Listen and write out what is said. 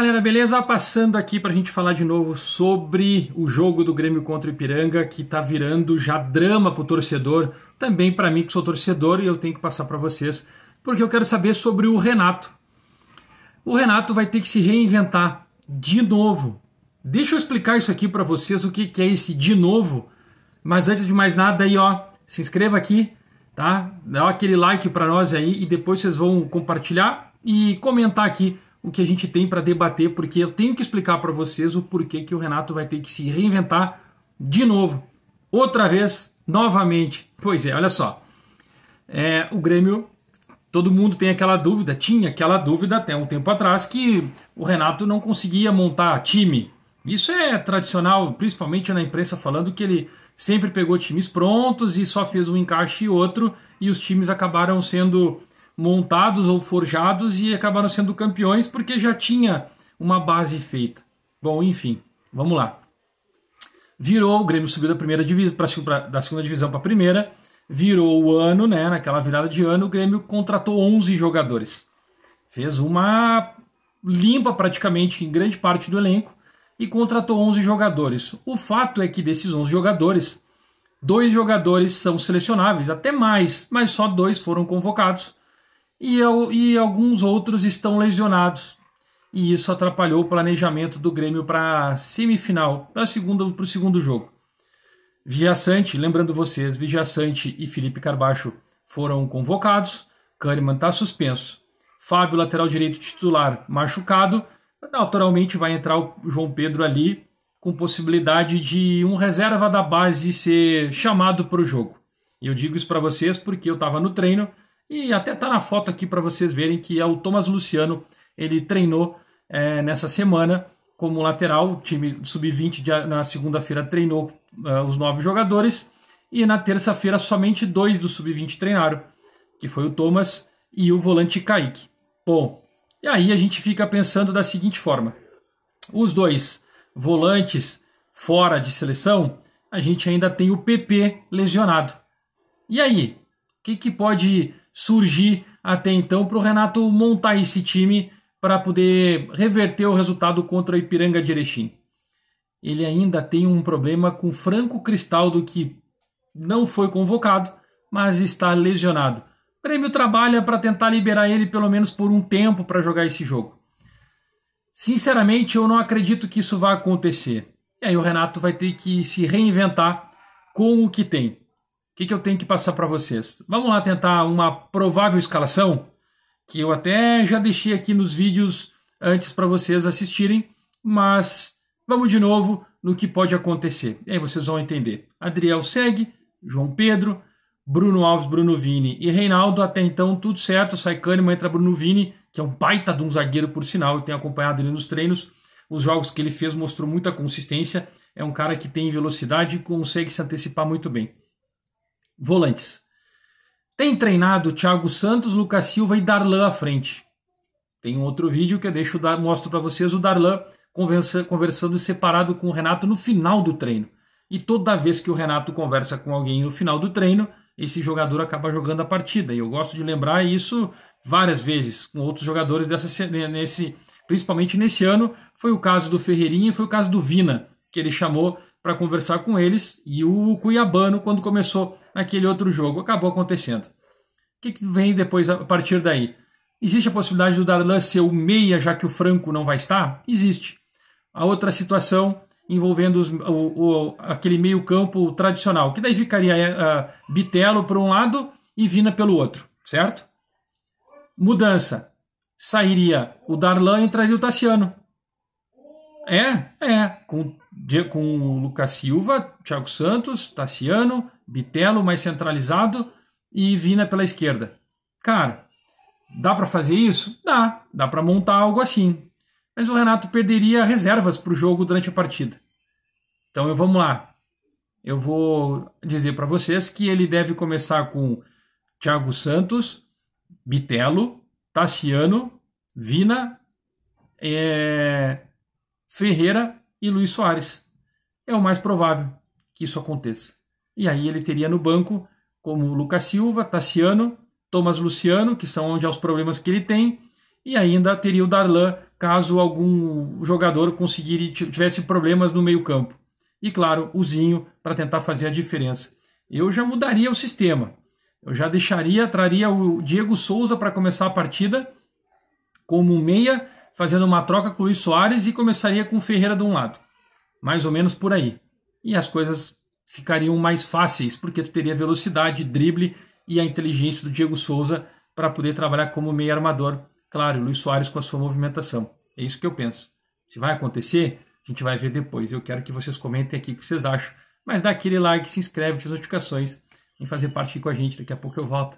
galera, beleza? Passando aqui para a gente falar de novo sobre o jogo do Grêmio contra o Ipiranga, que está virando já drama para o torcedor, também para mim que sou torcedor e eu tenho que passar para vocês, porque eu quero saber sobre o Renato. O Renato vai ter que se reinventar de novo. Deixa eu explicar isso aqui para vocês o que, que é esse de novo, mas antes de mais nada aí, ó, se inscreva aqui, tá? Dá aquele like para nós aí e depois vocês vão compartilhar e comentar aqui o que a gente tem para debater, porque eu tenho que explicar para vocês o porquê que o Renato vai ter que se reinventar de novo, outra vez, novamente. Pois é, olha só. É, o Grêmio, todo mundo tem aquela dúvida, tinha aquela dúvida até um tempo atrás que o Renato não conseguia montar time. Isso é tradicional, principalmente na imprensa falando que ele sempre pegou times prontos e só fez um encaixe e outro, e os times acabaram sendo montados ou forjados e acabaram sendo campeões porque já tinha uma base feita. Bom, enfim, vamos lá. Virou, o Grêmio subiu da primeira divisão pra, da segunda divisão para a primeira, virou o ano, né? Naquela virada de ano, o Grêmio contratou 11 jogadores. Fez uma limpa praticamente em grande parte do elenco e contratou 11 jogadores. O fato é que desses 11 jogadores, dois jogadores são selecionáveis, até mais, mas só dois foram convocados e, e alguns outros estão lesionados. E isso atrapalhou o planejamento do Grêmio para a semifinal, para o segundo jogo. Viaçante, lembrando vocês, Viaçante e Felipe Carbacho foram convocados. Kahneman está suspenso. Fábio, lateral direito titular, machucado. Naturalmente vai entrar o João Pedro ali, com possibilidade de um reserva da base ser chamado para o jogo. E eu digo isso para vocês porque eu estava no treino e até tá na foto aqui para vocês verem que é o Thomas Luciano, ele treinou é, nessa semana como lateral, o time sub-20 na segunda-feira treinou é, os nove jogadores e na terça-feira somente dois do sub-20 treinaram, que foi o Thomas e o volante Kaique. Bom, e aí a gente fica pensando da seguinte forma: os dois volantes fora de seleção, a gente ainda tem o PP lesionado. E aí, o que, que pode surgir até então para o Renato montar esse time para poder reverter o resultado contra o Ipiranga de Erechim. Ele ainda tem um problema com Franco Cristaldo, que não foi convocado, mas está lesionado. O Grêmio trabalha para tentar liberar ele pelo menos por um tempo para jogar esse jogo. Sinceramente, eu não acredito que isso vá acontecer. E aí o Renato vai ter que se reinventar com o que tem que, que eu tenho que passar para vocês? Vamos lá tentar uma provável escalação, que eu até já deixei aqui nos vídeos antes para vocês assistirem, mas vamos de novo no que pode acontecer. E aí vocês vão entender. Adriel segue, João Pedro, Bruno Alves, Bruno Vini e Reinaldo. Até então, tudo certo. Sai Kahneman, entra Bruno Vini, que é um baita de um zagueiro, por sinal. Eu tenho acompanhado ele nos treinos. Os jogos que ele fez mostrou muita consistência. É um cara que tem velocidade e consegue se antecipar muito bem volantes. Tem treinado Thiago Santos, Lucas Silva e Darlan à frente. Tem um outro vídeo que eu deixo, mostro para vocês o Darlan conversando separado com o Renato no final do treino. E toda vez que o Renato conversa com alguém no final do treino, esse jogador acaba jogando a partida. E eu gosto de lembrar isso várias vezes com outros jogadores dessa nesse principalmente nesse ano, foi o caso do Ferreirinha, foi o caso do Vina, que ele chamou para conversar com eles, e o Cuiabano quando começou naquele outro jogo. Acabou acontecendo. O que, que vem depois a partir daí? Existe a possibilidade do Darlan ser o meia, já que o Franco não vai estar? Existe. A outra situação envolvendo os, o, o, aquele meio campo tradicional, que daí ficaria uh, eh, Bitelo por um lado e Vina pelo outro, certo? Mudança. Sairia o Darlan e entraria o Tassiano. É, é. Com, com o Lucas Silva, Thiago Santos, Tassiano, Bitelo mais centralizado e Vina pela esquerda. Cara, dá para fazer isso? Dá, dá para montar algo assim. Mas o Renato perderia reservas para o jogo durante a partida. Então eu vamos lá. Eu vou dizer para vocês que ele deve começar com Thiago Santos, Bitelo, Tassiano, Vina, é... Ferreira e Luiz Soares. É o mais provável que isso aconteça. E aí ele teria no banco como Lucas Silva, Tassiano, Thomas Luciano, que são onde há é os problemas que ele tem, e ainda teria o Darlan caso algum jogador conseguir tivesse problemas no meio-campo. E claro, o Zinho para tentar fazer a diferença. Eu já mudaria o sistema. Eu já deixaria, traria o Diego Souza para começar a partida como meia, fazendo uma troca com o Luiz Soares e começaria com o Ferreira de um lado. Mais ou menos por aí. E as coisas ficariam mais fáceis, porque tu teria velocidade, drible e a inteligência do Diego Souza para poder trabalhar como meio armador. Claro, o Luiz Soares com a sua movimentação. É isso que eu penso. Se vai acontecer, a gente vai ver depois. Eu quero que vocês comentem aqui o que vocês acham. Mas dá aquele like, se inscreve, as notificações. Vem fazer parte aqui com a gente. Daqui a pouco eu volto.